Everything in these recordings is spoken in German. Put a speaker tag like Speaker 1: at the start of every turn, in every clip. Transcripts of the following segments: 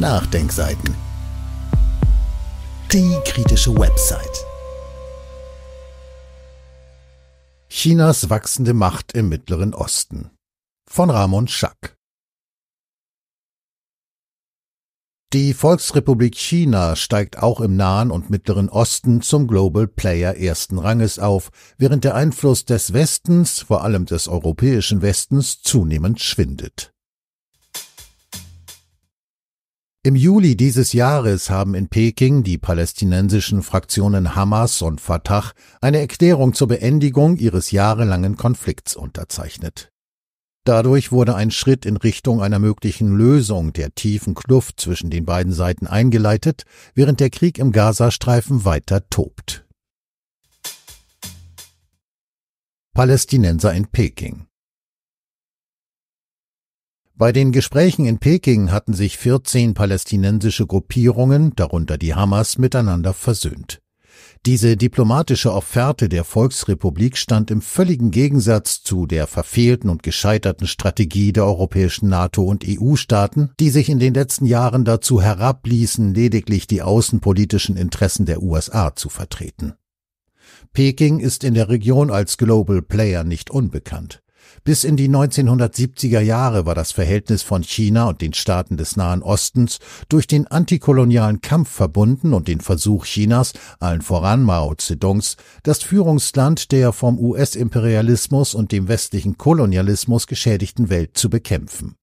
Speaker 1: Nachdenkseiten. Die kritische Website. Chinas wachsende Macht im Mittleren Osten. Von Ramon Schack. Die Volksrepublik China steigt auch im Nahen und Mittleren Osten zum Global Player ersten Ranges auf, während der Einfluss des Westens, vor allem des europäischen Westens, zunehmend schwindet. Im Juli dieses Jahres haben in Peking die palästinensischen Fraktionen Hamas und Fatah eine Erklärung zur Beendigung ihres jahrelangen Konflikts unterzeichnet. Dadurch wurde ein Schritt in Richtung einer möglichen Lösung der tiefen Kluft zwischen den beiden Seiten eingeleitet, während der Krieg im Gazastreifen weiter tobt. Palästinenser in Peking bei den Gesprächen in Peking hatten sich 14 palästinensische Gruppierungen, darunter die Hamas, miteinander versöhnt. Diese diplomatische Offerte der Volksrepublik stand im völligen Gegensatz zu der verfehlten und gescheiterten Strategie der europäischen NATO und EU-Staaten, die sich in den letzten Jahren dazu herabließen, lediglich die außenpolitischen Interessen der USA zu vertreten. Peking ist in der Region als Global Player nicht unbekannt. Bis in die 1970er Jahre war das Verhältnis von China und den Staaten des Nahen Ostens durch den antikolonialen Kampf verbunden und den Versuch Chinas, allen voran Mao Zedongs, das Führungsland der vom US-Imperialismus und dem westlichen Kolonialismus geschädigten Welt zu bekämpfen.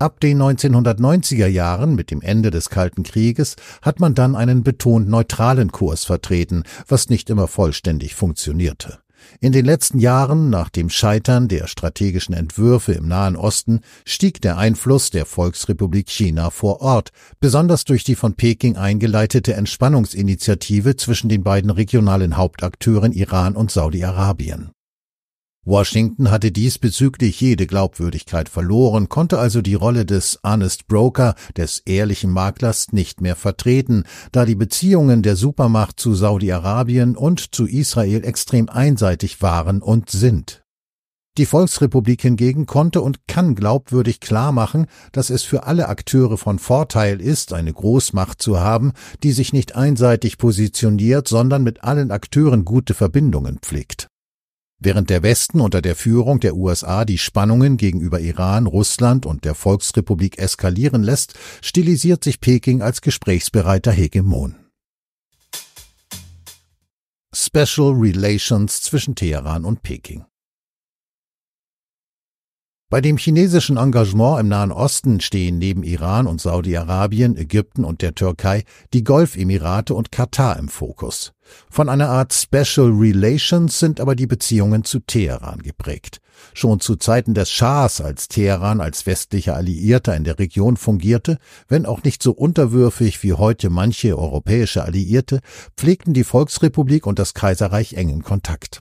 Speaker 1: Ab den 1990er Jahren mit dem Ende des Kalten Krieges hat man dann einen betont neutralen Kurs vertreten, was nicht immer vollständig funktionierte. In den letzten Jahren nach dem Scheitern der strategischen Entwürfe im Nahen Osten stieg der Einfluss der Volksrepublik China vor Ort, besonders durch die von Peking eingeleitete Entspannungsinitiative zwischen den beiden regionalen Hauptakteuren Iran und Saudi-Arabien Washington hatte diesbezüglich jede Glaubwürdigkeit verloren, konnte also die Rolle des Honest Broker, des ehrlichen Maklers, nicht mehr vertreten, da die Beziehungen der Supermacht zu Saudi-Arabien und zu Israel extrem einseitig waren und sind. Die Volksrepublik hingegen konnte und kann glaubwürdig klarmachen, dass es für alle Akteure von Vorteil ist, eine Großmacht zu haben, die sich nicht einseitig positioniert, sondern mit allen Akteuren gute Verbindungen pflegt. Während der Westen unter der Führung der USA die Spannungen gegenüber Iran, Russland und der Volksrepublik eskalieren lässt, stilisiert sich Peking als gesprächsbereiter Hegemon. Special Relations zwischen Teheran und Peking bei dem chinesischen Engagement im Nahen Osten stehen neben Iran und Saudi-Arabien, Ägypten und der Türkei die Golfemirate und Katar im Fokus. Von einer Art Special Relations sind aber die Beziehungen zu Teheran geprägt. Schon zu Zeiten des Schahs, als Teheran als westlicher Alliierter in der Region fungierte, wenn auch nicht so unterwürfig wie heute manche europäische Alliierte, pflegten die Volksrepublik und das Kaiserreich engen Kontakt.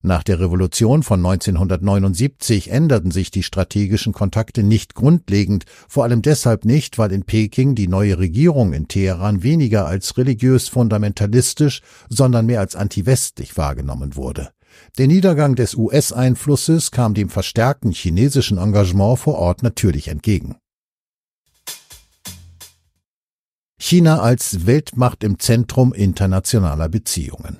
Speaker 1: Nach der Revolution von 1979 änderten sich die strategischen Kontakte nicht grundlegend, vor allem deshalb nicht, weil in Peking die neue Regierung in Teheran weniger als religiös fundamentalistisch, sondern mehr als antiwestlich wahrgenommen wurde. Der Niedergang des US-Einflusses kam dem verstärkten chinesischen Engagement vor Ort natürlich entgegen. China als Weltmacht im Zentrum internationaler Beziehungen.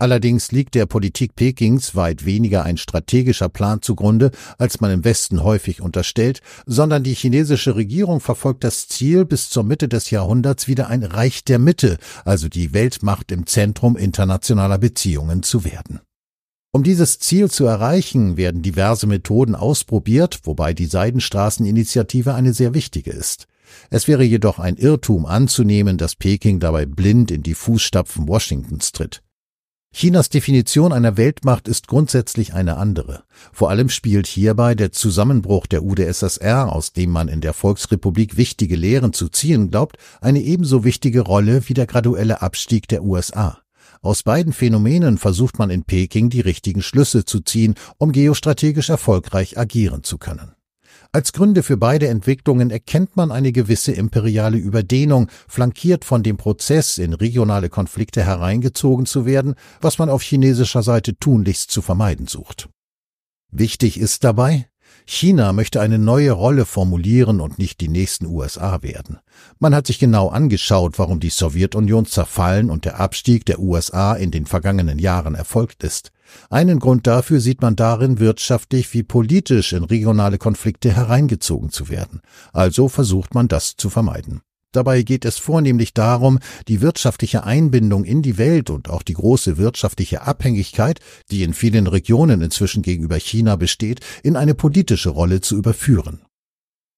Speaker 1: Allerdings liegt der Politik Pekings weit weniger ein strategischer Plan zugrunde, als man im Westen häufig unterstellt, sondern die chinesische Regierung verfolgt das Ziel, bis zur Mitte des Jahrhunderts wieder ein Reich der Mitte, also die Weltmacht im Zentrum internationaler Beziehungen zu werden. Um dieses Ziel zu erreichen, werden diverse Methoden ausprobiert, wobei die Seidenstraßeninitiative eine sehr wichtige ist. Es wäre jedoch ein Irrtum anzunehmen, dass Peking dabei blind in die Fußstapfen Washingtons tritt. Chinas Definition einer Weltmacht ist grundsätzlich eine andere. Vor allem spielt hierbei der Zusammenbruch der UdSSR, aus dem man in der Volksrepublik wichtige Lehren zu ziehen glaubt, eine ebenso wichtige Rolle wie der graduelle Abstieg der USA. Aus beiden Phänomenen versucht man in Peking die richtigen Schlüsse zu ziehen, um geostrategisch erfolgreich agieren zu können. Als Gründe für beide Entwicklungen erkennt man eine gewisse imperiale Überdehnung, flankiert von dem Prozess, in regionale Konflikte hereingezogen zu werden, was man auf chinesischer Seite tunlichst zu vermeiden sucht. Wichtig ist dabei, China möchte eine neue Rolle formulieren und nicht die nächsten USA werden. Man hat sich genau angeschaut, warum die Sowjetunion zerfallen und der Abstieg der USA in den vergangenen Jahren erfolgt ist. Einen Grund dafür sieht man darin, wirtschaftlich wie politisch in regionale Konflikte hereingezogen zu werden. Also versucht man das zu vermeiden. Dabei geht es vornehmlich darum, die wirtschaftliche Einbindung in die Welt und auch die große wirtschaftliche Abhängigkeit, die in vielen Regionen inzwischen gegenüber China besteht, in eine politische Rolle zu überführen.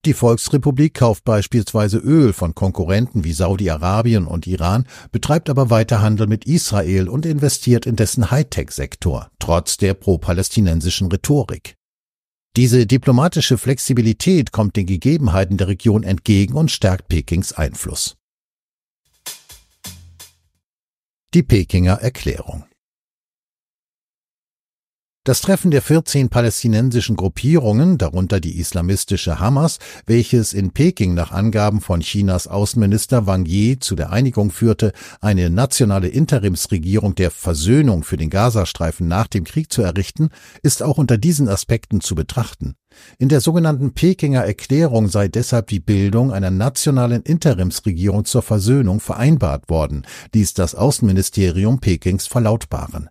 Speaker 1: Die Volksrepublik kauft beispielsweise Öl von Konkurrenten wie Saudi-Arabien und Iran, betreibt aber weiter Handel mit Israel und investiert in dessen Hightech-Sektor, trotz der pro-palästinensischen Rhetorik. Diese diplomatische Flexibilität kommt den Gegebenheiten der Region entgegen und stärkt Pekings Einfluss. Die Pekinger Erklärung das Treffen der 14 palästinensischen Gruppierungen, darunter die islamistische Hamas, welches in Peking nach Angaben von Chinas Außenminister Wang Yi zu der Einigung führte, eine nationale Interimsregierung der Versöhnung für den Gazastreifen nach dem Krieg zu errichten, ist auch unter diesen Aspekten zu betrachten. In der sogenannten Pekinger Erklärung sei deshalb die Bildung einer nationalen Interimsregierung zur Versöhnung vereinbart worden, ließ das Außenministerium Pekings verlautbaren.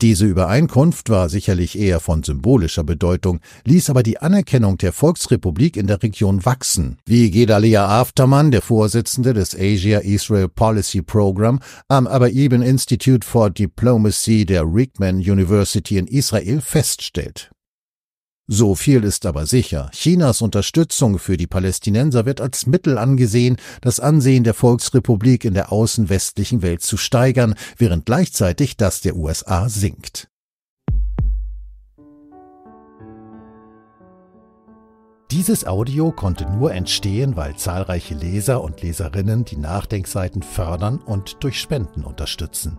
Speaker 1: Diese Übereinkunft war sicherlich eher von symbolischer Bedeutung, ließ aber die Anerkennung der Volksrepublik in der Region wachsen, wie Gedalia Afterman, der Vorsitzende des Asia Israel Policy Program am Aber Eben Institute for Diplomacy der Rickman University in Israel feststellt. So viel ist aber sicher. Chinas Unterstützung für die Palästinenser wird als Mittel angesehen, das Ansehen der Volksrepublik in der außenwestlichen Welt zu steigern, während gleichzeitig das der USA sinkt. Dieses Audio konnte nur entstehen, weil zahlreiche Leser und Leserinnen die Nachdenkseiten fördern und durch Spenden unterstützen.